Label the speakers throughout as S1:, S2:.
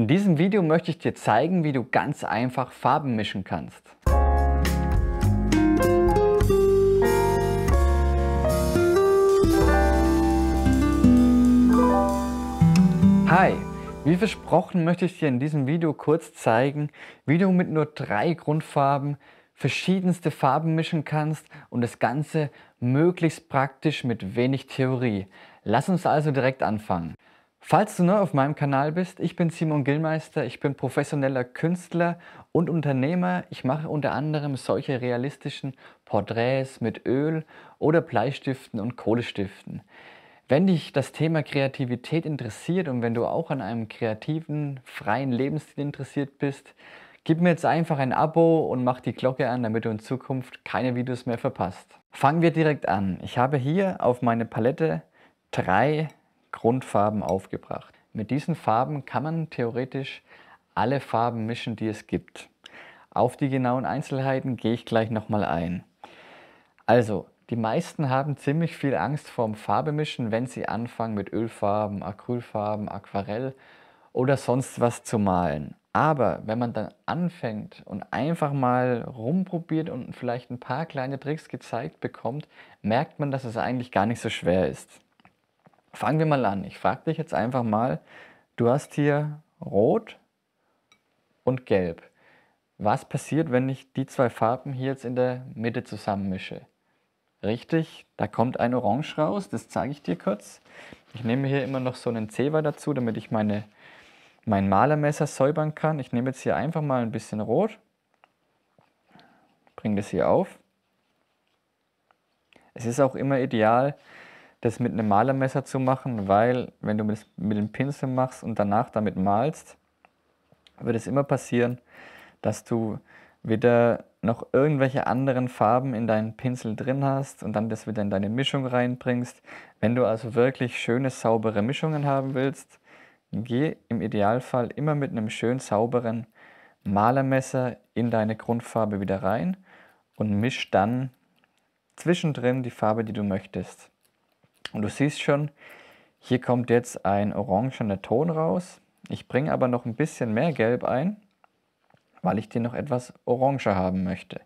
S1: In diesem Video möchte ich dir zeigen, wie du ganz einfach Farben mischen kannst. Hi! Wie versprochen möchte ich dir in diesem Video kurz zeigen, wie du mit nur drei Grundfarben verschiedenste Farben mischen kannst und das Ganze möglichst praktisch mit wenig Theorie. Lass uns also direkt anfangen. Falls du neu auf meinem Kanal bist, ich bin Simon Gillmeister, ich bin professioneller Künstler und Unternehmer. Ich mache unter anderem solche realistischen Porträts mit Öl oder Bleistiften und Kohlestiften. Wenn dich das Thema Kreativität interessiert und wenn du auch an einem kreativen, freien Lebensstil interessiert bist, Gib mir jetzt einfach ein Abo und mach die Glocke an, damit du in Zukunft keine Videos mehr verpasst. Fangen wir direkt an. Ich habe hier auf meine Palette drei Grundfarben aufgebracht. Mit diesen Farben kann man theoretisch alle Farben mischen, die es gibt. Auf die genauen Einzelheiten gehe ich gleich nochmal ein. Also, die meisten haben ziemlich viel Angst vorm Farbemischen, wenn sie anfangen mit Ölfarben, Acrylfarben, Aquarell oder sonst was zu malen. Aber wenn man dann anfängt und einfach mal rumprobiert und vielleicht ein paar kleine Tricks gezeigt bekommt, merkt man, dass es eigentlich gar nicht so schwer ist. Fangen wir mal an. Ich frage dich jetzt einfach mal, du hast hier rot und gelb. Was passiert, wenn ich die zwei Farben hier jetzt in der Mitte zusammenmische? Richtig, da kommt ein Orange raus, das zeige ich dir kurz. Ich nehme hier immer noch so einen Zewa dazu, damit ich meine, mein Malermesser säubern kann. Ich nehme jetzt hier einfach mal ein bisschen Rot, bringe das hier auf. Es ist auch immer ideal, das mit einem Malermesser zu machen, weil wenn du das mit dem Pinsel machst und danach damit malst, wird es immer passieren, dass du wieder noch irgendwelche anderen Farben in deinen Pinsel drin hast und dann das wieder in deine Mischung reinbringst. Wenn du also wirklich schöne, saubere Mischungen haben willst, geh im Idealfall immer mit einem schön sauberen Malermesser in deine Grundfarbe wieder rein und misch dann zwischendrin die Farbe, die du möchtest. Und du siehst schon, hier kommt jetzt ein orangener Ton raus. Ich bringe aber noch ein bisschen mehr Gelb ein, weil ich den noch etwas oranger haben möchte.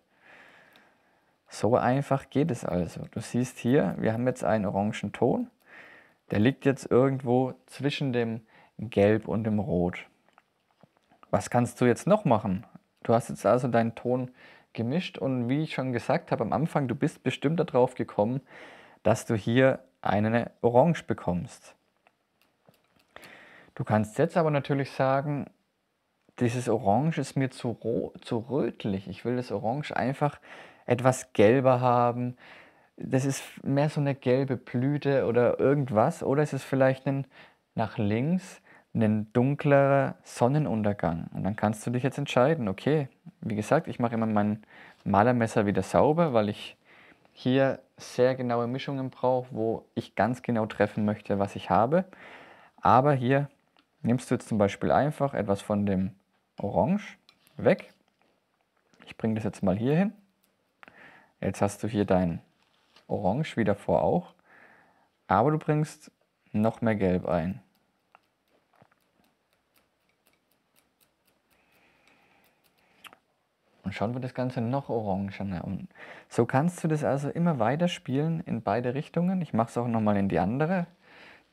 S1: So einfach geht es also. Du siehst hier, wir haben jetzt einen orangen Ton. Der liegt jetzt irgendwo zwischen dem Gelb und dem Rot. Was kannst du jetzt noch machen? Du hast jetzt also deinen Ton gemischt und wie ich schon gesagt habe am Anfang, du bist bestimmt darauf gekommen, dass du hier eine Orange bekommst. Du kannst jetzt aber natürlich sagen, dieses Orange ist mir zu, zu rötlich. Ich will das Orange einfach etwas gelber haben. Das ist mehr so eine gelbe Blüte oder irgendwas. Oder es ist vielleicht ein nach links ein dunklerer Sonnenuntergang. Und dann kannst du dich jetzt entscheiden, okay, wie gesagt, ich mache immer mein Malermesser wieder sauber, weil ich hier sehr genaue Mischungen brauche, wo ich ganz genau treffen möchte, was ich habe. Aber hier nimmst du jetzt zum Beispiel einfach etwas von dem Orange weg. Ich bringe das jetzt mal hier hin. Jetzt hast du hier dein Orange wie davor auch. Aber du bringst noch mehr Gelb ein. Und schon wird das Ganze noch orangener. Und so kannst du das also immer weiter spielen in beide Richtungen. Ich mache es auch nochmal in die andere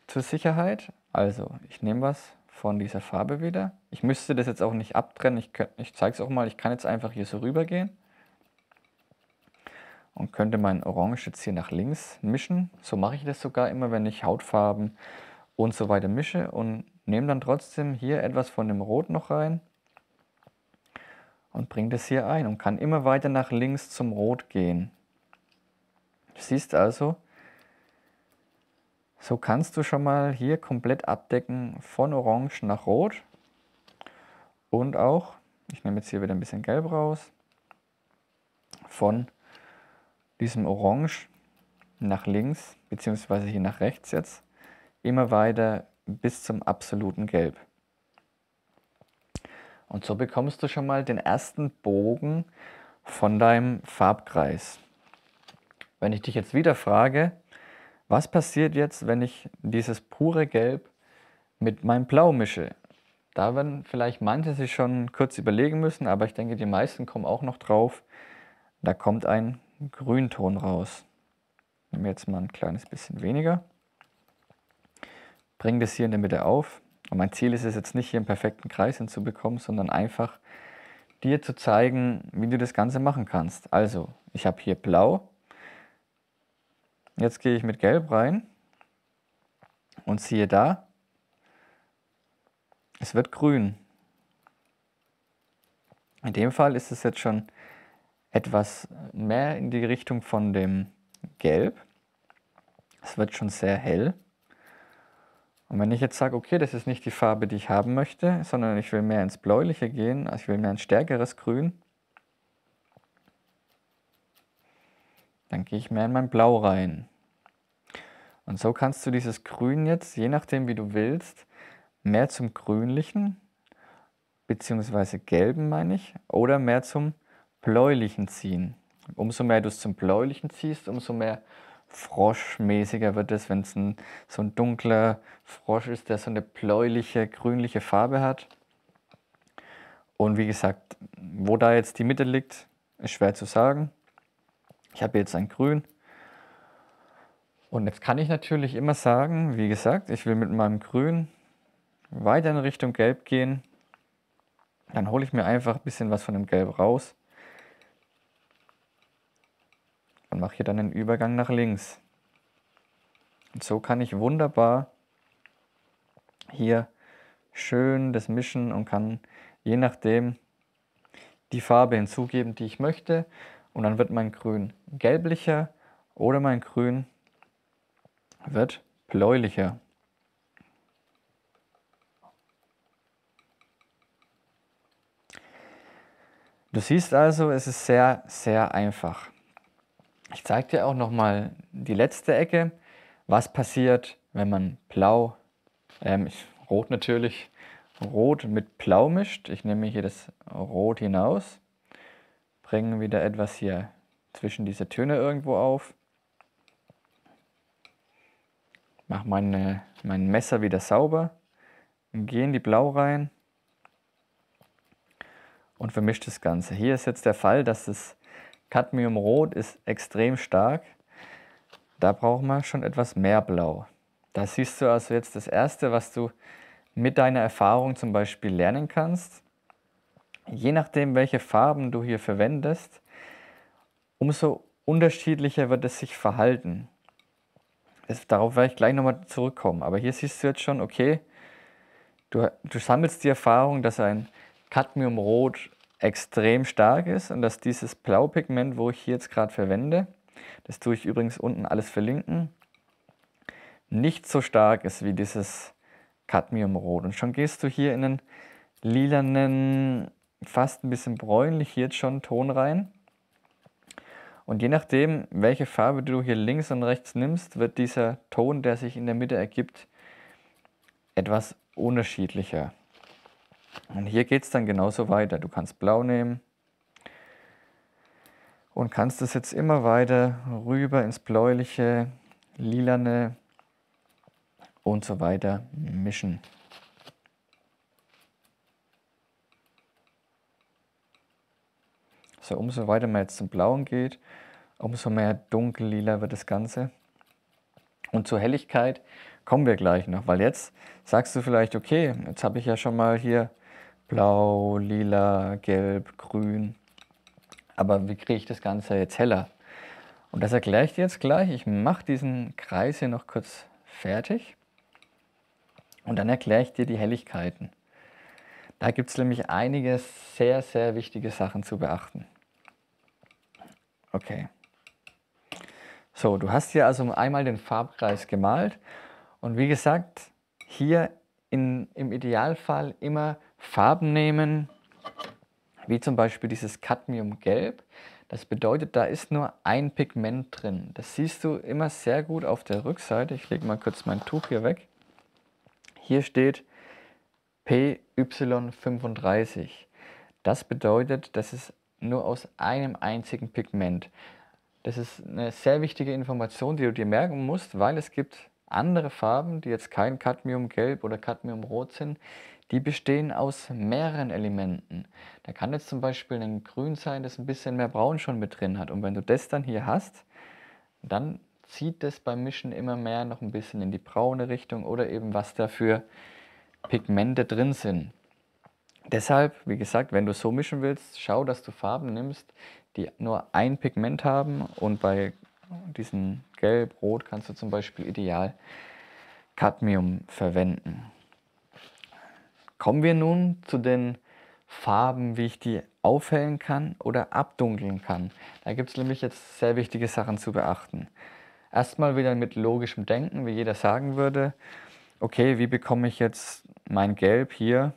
S1: zur Sicherheit. Also ich nehme was von dieser Farbe wieder. Ich müsste das jetzt auch nicht abtrennen. Ich, ich zeige es auch mal. Ich kann jetzt einfach hier so rüber gehen und könnte mein Orange jetzt hier nach links mischen. So mache ich das sogar immer, wenn ich Hautfarben und so weiter mische und nehme dann trotzdem hier etwas von dem Rot noch rein und bringt es hier ein und kann immer weiter nach links zum Rot gehen. Du siehst also, so kannst du schon mal hier komplett abdecken von Orange nach Rot und auch, ich nehme jetzt hier wieder ein bisschen Gelb raus, von diesem Orange nach links, beziehungsweise hier nach rechts jetzt, immer weiter bis zum absoluten Gelb. Und so bekommst du schon mal den ersten Bogen von deinem Farbkreis. Wenn ich dich jetzt wieder frage, was passiert jetzt, wenn ich dieses pure Gelb mit meinem Blau mische? Da werden vielleicht manche sich schon kurz überlegen müssen, aber ich denke, die meisten kommen auch noch drauf. Da kommt ein Grünton raus. Nehmen wir jetzt mal ein kleines bisschen weniger. Bring das hier in der Mitte auf. Und mein Ziel ist es jetzt nicht, hier einen perfekten Kreis hinzubekommen, sondern einfach dir zu zeigen, wie du das Ganze machen kannst. Also, ich habe hier blau. Jetzt gehe ich mit gelb rein und siehe da, es wird grün. In dem Fall ist es jetzt schon etwas mehr in die Richtung von dem Gelb. Es wird schon sehr hell. Und wenn ich jetzt sage, okay, das ist nicht die Farbe, die ich haben möchte, sondern ich will mehr ins Bläuliche gehen, also ich will mehr ein stärkeres Grün, dann gehe ich mehr in mein Blau rein. Und so kannst du dieses Grün jetzt, je nachdem wie du willst, mehr zum Grünlichen, beziehungsweise Gelben meine ich, oder mehr zum Bläulichen ziehen. Umso mehr du es zum Bläulichen ziehst, umso mehr froschmäßiger wird es, wenn es ein, so ein dunkler Frosch ist, der so eine bläuliche, grünliche Farbe hat. Und wie gesagt, wo da jetzt die Mitte liegt, ist schwer zu sagen. Ich habe jetzt ein Grün. Und jetzt kann ich natürlich immer sagen, wie gesagt, ich will mit meinem Grün weiter in Richtung Gelb gehen. Dann hole ich mir einfach ein bisschen was von dem Gelb raus und mache hier dann den Übergang nach links. Und so kann ich wunderbar hier schön das mischen und kann je nachdem die Farbe hinzugeben, die ich möchte. Und dann wird mein Grün gelblicher oder mein Grün wird bläulicher. Du siehst also, es ist sehr, sehr einfach. Ich zeige dir auch noch mal die letzte Ecke, was passiert, wenn man blau, ähm, rot natürlich, rot mit blau mischt. Ich nehme hier das rot hinaus, bringe wieder etwas hier zwischen diese Töne irgendwo auf, mache meine, mein Messer wieder sauber, gehe in die blau rein und vermische das Ganze. Hier ist jetzt der Fall, dass es Cadmiumrot ist extrem stark. Da braucht man schon etwas mehr Blau. Da siehst du also jetzt das Erste, was du mit deiner Erfahrung zum Beispiel lernen kannst. Je nachdem, welche Farben du hier verwendest, umso unterschiedlicher wird es sich verhalten. Das, darauf werde ich gleich nochmal zurückkommen. Aber hier siehst du jetzt schon, okay, du, du sammelst die Erfahrung, dass ein Cadmiumrot extrem stark ist und dass dieses Blaupigment, wo ich hier jetzt gerade verwende, das tue ich übrigens unten alles verlinken, nicht so stark ist wie dieses Cadmiumrot. Und schon gehst du hier in einen lilanen, fast ein bisschen bräunlich jetzt schon Ton rein. Und je nachdem, welche Farbe du hier links und rechts nimmst, wird dieser Ton, der sich in der Mitte ergibt, etwas unterschiedlicher. Und hier geht es dann genauso weiter. Du kannst blau nehmen und kannst es jetzt immer weiter rüber ins bläuliche, lilane und so weiter mischen. So, umso weiter man jetzt zum Blauen geht, umso mehr dunkellila wird das Ganze. Und zur Helligkeit kommen wir gleich noch, weil jetzt sagst du vielleicht, okay, jetzt habe ich ja schon mal hier Blau, lila, gelb, grün. Aber wie kriege ich das Ganze jetzt heller? Und das erkläre ich dir jetzt gleich. Ich mache diesen Kreis hier noch kurz fertig. Und dann erkläre ich dir die Helligkeiten. Da gibt es nämlich einige sehr, sehr wichtige Sachen zu beachten. Okay. So, du hast hier also einmal den Farbkreis gemalt. Und wie gesagt, hier in, im Idealfall immer Farben nehmen, wie zum Beispiel dieses Cadmiumgelb. Das bedeutet, da ist nur ein Pigment drin. Das siehst du immer sehr gut auf der Rückseite. Ich lege mal kurz mein Tuch hier weg. Hier steht PY35. Das bedeutet, das ist nur aus einem einzigen Pigment. Das ist eine sehr wichtige Information, die du dir merken musst, weil es gibt andere Farben, die jetzt kein Cadmiumgelb oder Cadmiumrot sind, die bestehen aus mehreren Elementen. Da kann jetzt zum Beispiel ein Grün sein, das ein bisschen mehr Braun schon mit drin hat. Und wenn du das dann hier hast, dann zieht das beim Mischen immer mehr noch ein bisschen in die braune Richtung oder eben was dafür Pigmente drin sind. Deshalb, wie gesagt, wenn du so mischen willst, schau, dass du Farben nimmst, die nur ein Pigment haben und bei diesen Gelb-Rot kannst du zum Beispiel ideal Cadmium verwenden. Kommen wir nun zu den Farben, wie ich die aufhellen kann oder abdunkeln kann. Da gibt es nämlich jetzt sehr wichtige Sachen zu beachten. Erstmal wieder mit logischem Denken, wie jeder sagen würde, okay, wie bekomme ich jetzt mein Gelb hier?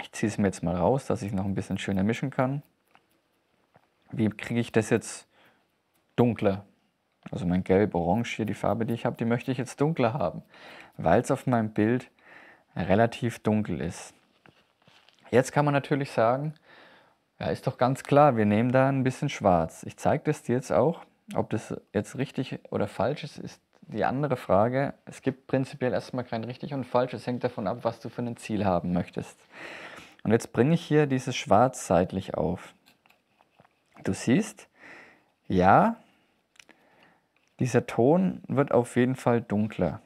S1: Ich ziehe es mir jetzt mal raus, dass ich noch ein bisschen schöner mischen kann. Wie kriege ich das jetzt dunkler. Also mein Gelb-Orange hier, die Farbe, die ich habe, die möchte ich jetzt dunkler haben, weil es auf meinem Bild relativ dunkel ist. Jetzt kann man natürlich sagen, ja, ist doch ganz klar, wir nehmen da ein bisschen schwarz. Ich zeige das dir jetzt auch. Ob das jetzt richtig oder falsch ist, ist die andere Frage. Es gibt prinzipiell erstmal kein richtig und falsch. Es hängt davon ab, was du für ein Ziel haben möchtest. Und jetzt bringe ich hier dieses Schwarz seitlich auf. Du siehst, ja, dieser Ton wird auf jeden Fall dunkler.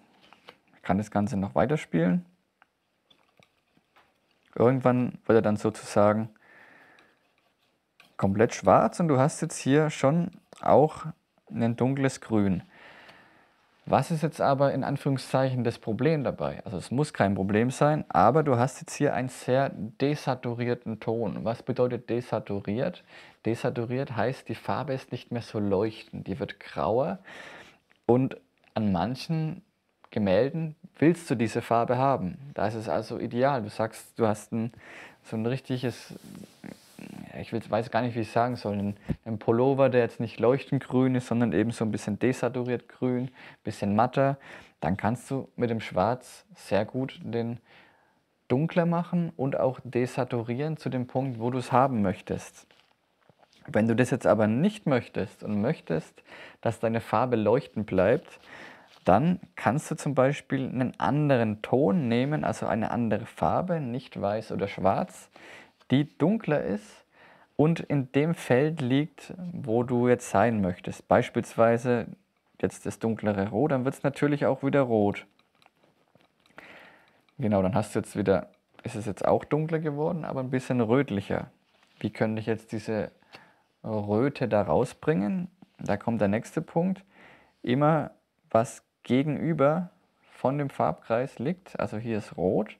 S1: Ich kann das Ganze noch weiterspielen. Irgendwann wird er dann sozusagen komplett schwarz und du hast jetzt hier schon auch ein dunkles Grün. Was ist jetzt aber in Anführungszeichen das Problem dabei? Also es muss kein Problem sein, aber du hast jetzt hier einen sehr desaturierten Ton. Was bedeutet desaturiert? Desaturiert heißt, die Farbe ist nicht mehr so leuchtend, die wird grauer und an manchen Gemälden willst du diese Farbe haben. Da ist es also ideal. Du sagst, du hast ein, so ein richtiges ich weiß gar nicht, wie ich es sagen soll, ein, Pullover, der jetzt nicht leuchtend grün ist, sondern eben so ein bisschen desaturiert grün, ein bisschen matter, dann kannst du mit dem Schwarz sehr gut den dunkler machen und auch desaturieren zu dem Punkt, wo du es haben möchtest. Wenn du das jetzt aber nicht möchtest und möchtest, dass deine Farbe leuchtend bleibt, dann kannst du zum Beispiel einen anderen Ton nehmen, also eine andere Farbe, nicht weiß oder schwarz, die dunkler ist und in dem Feld liegt, wo du jetzt sein möchtest. Beispielsweise jetzt das dunklere Rot, dann wird es natürlich auch wieder rot. Genau, dann hast du jetzt wieder, ist es jetzt auch dunkler geworden, aber ein bisschen rötlicher. Wie könnte ich jetzt diese Röte da rausbringen? Da kommt der nächste Punkt. Immer was gegenüber von dem Farbkreis liegt, also hier ist rot.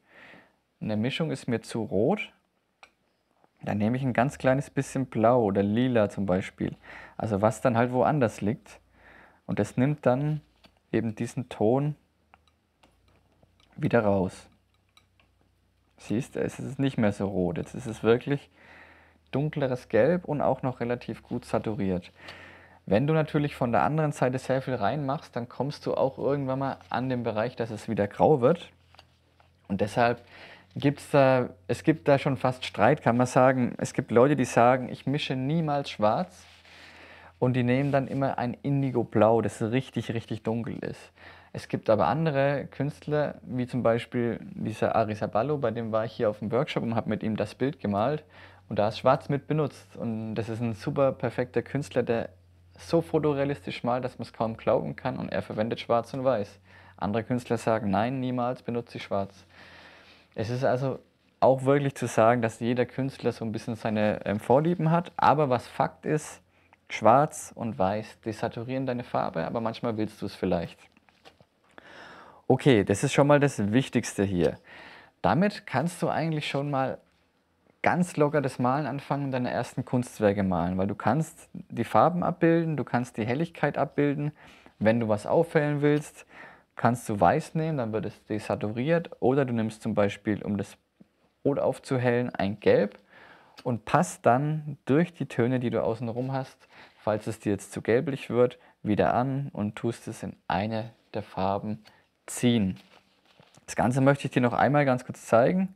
S1: Eine Mischung ist mir zu rot, dann nehme ich ein ganz kleines bisschen blau oder lila zum Beispiel. Also was dann halt woanders liegt. Und das nimmt dann eben diesen Ton wieder raus. Siehst du, es ist nicht mehr so rot. Jetzt ist es wirklich dunkleres Gelb und auch noch relativ gut saturiert. Wenn du natürlich von der anderen Seite sehr viel reinmachst, dann kommst du auch irgendwann mal an den Bereich, dass es wieder grau wird. Und deshalb gibt's da, es gibt da schon fast Streit, kann man sagen. Es gibt Leute, die sagen, ich mische niemals schwarz und die nehmen dann immer ein Indigo-Blau, das richtig, richtig dunkel ist. Es gibt aber andere Künstler, wie zum Beispiel dieser Aris Aballo, bei dem war ich hier auf dem Workshop und habe mit ihm das Bild gemalt und da ist schwarz mit benutzt. Und das ist ein super perfekter Künstler, der so fotorealistisch malt, dass man es kaum glauben kann und er verwendet schwarz und weiß. Andere Künstler sagen, nein, niemals benutze ich schwarz. Es ist also auch wirklich zu sagen, dass jeder Künstler so ein bisschen seine ähm, Vorlieben hat. Aber was Fakt ist, schwarz und weiß desaturieren deine Farbe, aber manchmal willst du es vielleicht. Okay, das ist schon mal das Wichtigste hier. Damit kannst du eigentlich schon mal ganz locker das Malen anfangen und deine ersten Kunstwerke malen, weil du kannst die Farben abbilden, du kannst die Helligkeit abbilden, wenn du was auffällen willst, kannst du weiß nehmen, dann wird es desaturiert. Oder du nimmst zum Beispiel, um das Rot aufzuhellen, ein Gelb und passt dann durch die Töne, die du außenrum hast, falls es dir jetzt zu gelblich wird, wieder an und tust es in eine der Farben ziehen. Das Ganze möchte ich dir noch einmal ganz kurz zeigen.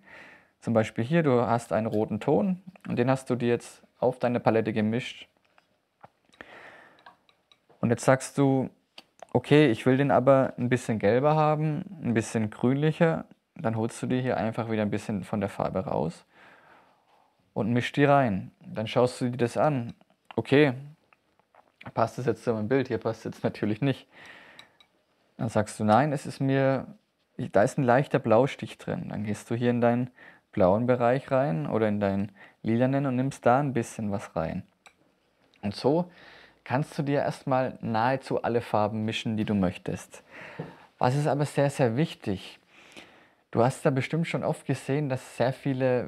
S1: Zum Beispiel hier, du hast einen roten Ton und den hast du dir jetzt auf deine Palette gemischt. Und jetzt sagst du, okay, ich will den aber ein bisschen gelber haben, ein bisschen grünlicher, dann holst du dir hier einfach wieder ein bisschen von der Farbe raus und misch die rein. Dann schaust du dir das an. Okay, passt das jetzt zu meinem Bild? Hier passt es jetzt natürlich nicht. Dann sagst du, nein, es ist mir, da ist ein leichter Blaustich drin. Dann gehst du hier in deinen blauen Bereich rein oder in deinen lilanen und nimmst da ein bisschen was rein. Und so kannst du dir erstmal nahezu alle Farben mischen, die du möchtest. Was ist aber sehr, sehr wichtig? Du hast da bestimmt schon oft gesehen, dass sehr viele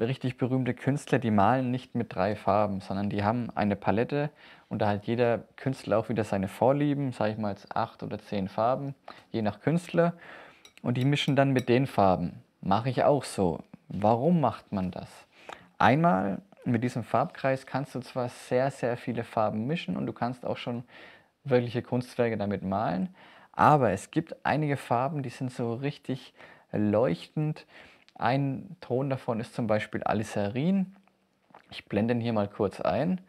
S1: richtig berühmte Künstler, die malen nicht mit drei Farben, sondern die haben eine Palette und da hat jeder Künstler auch wieder seine Vorlieben, sage ich mal jetzt acht oder zehn Farben, je nach Künstler. Und die mischen dann mit den Farben. Mache ich auch so. Warum macht man das? Einmal, mit diesem Farbkreis kannst du zwar sehr, sehr viele Farben mischen und du kannst auch schon wirkliche Kunstwerke damit malen, aber es gibt einige Farben, die sind so richtig leuchtend. Ein Ton davon ist zum Beispiel Alizarin. Ich blende den hier mal kurz ein.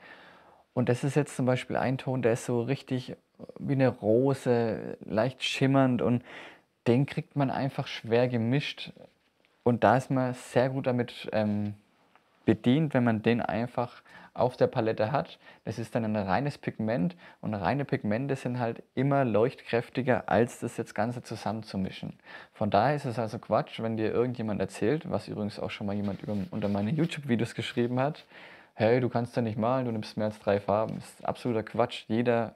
S1: Und das ist jetzt zum Beispiel ein Ton, der ist so richtig wie eine Rose, leicht schimmernd und den kriegt man einfach schwer gemischt. Und da ist man sehr gut damit ähm, bedient, wenn man den einfach auf der Palette hat. Das ist dann ein reines Pigment und reine Pigmente sind halt immer leuchtkräftiger, als das jetzt Ganze zusammenzumischen. Von daher ist es also Quatsch, wenn dir irgendjemand erzählt, was übrigens auch schon mal jemand unter meine YouTube-Videos geschrieben hat, hey, du kannst ja nicht malen, du nimmst mehr als drei Farben. Das ist absoluter Quatsch. Jeder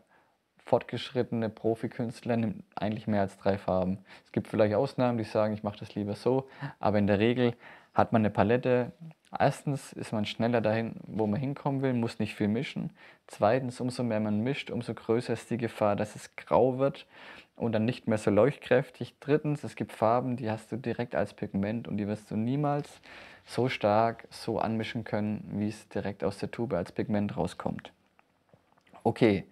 S1: fortgeschrittene Profikünstler nimmt eigentlich mehr als drei Farben. Es gibt vielleicht Ausnahmen, die sagen, ich mache das lieber so, aber in der Regel hat man eine Palette, Erstens ist man schneller dahin, wo man hinkommen will, muss nicht viel mischen. Zweitens, umso mehr man mischt, umso größer ist die Gefahr, dass es grau wird und dann nicht mehr so leuchtkräftig. Drittens, es gibt Farben, die hast du direkt als Pigment und die wirst du niemals so stark so anmischen können, wie es direkt aus der Tube als Pigment rauskommt. Okay,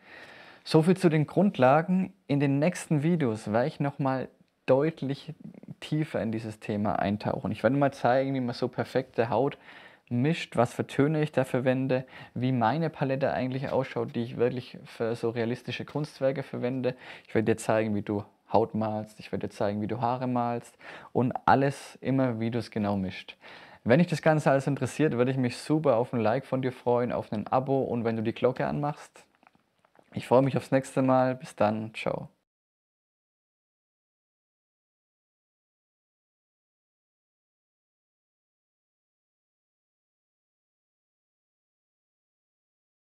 S1: soviel zu den Grundlagen. In den nächsten Videos werde ich nochmal deutlich tiefer in dieses Thema eintauchen. Ich werde mal zeigen, wie man so perfekte Haut mischt, was für Töne ich da verwende, wie meine Palette eigentlich ausschaut, die ich wirklich für so realistische Kunstwerke verwende. Ich werde dir zeigen, wie du Haut malst, ich werde dir zeigen, wie du Haare malst und alles immer, wie du es genau mischt. Wenn dich das Ganze alles interessiert, würde ich mich super auf ein Like von dir freuen, auf ein Abo und wenn du die Glocke anmachst. Ich freue mich aufs nächste Mal. Bis dann. Ciao.